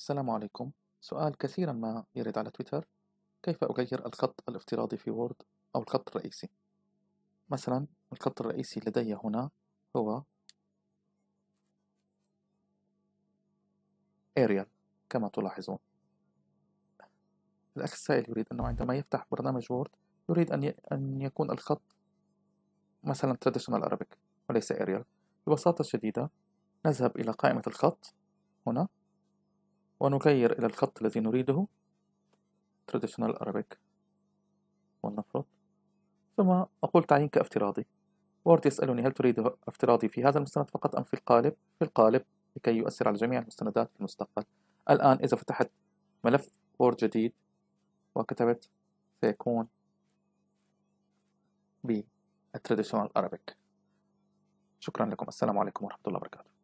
السلام عليكم سؤال كثيرا ما يرد على تويتر كيف أغير الخط الافتراضي في وورد أو الخط الرئيسي مثلا الخط الرئيسي لدي هنا هو Arial كما تلاحظون الأخ السائل يريد أنه عندما يفتح برنامج وورد يريد أن, ي... أن يكون الخط مثلا traditional Arabic وليس Arial ببساطة شديدة نذهب إلى قائمة الخط هنا ونغير إلى الخط الذي نريده traditional Arabic ولنفرض ثم أقول تعيين كافتراضي وورد يسألني هل تريد افتراضي في هذا المستند فقط أم في القالب؟ في القالب لكي يؤثر على جميع المستندات في المستقبل الآن إذا فتحت ملف وورد جديد وكتبت سيكون بالتراديشنال Arabic شكرا لكم السلام عليكم ورحمة الله وبركاته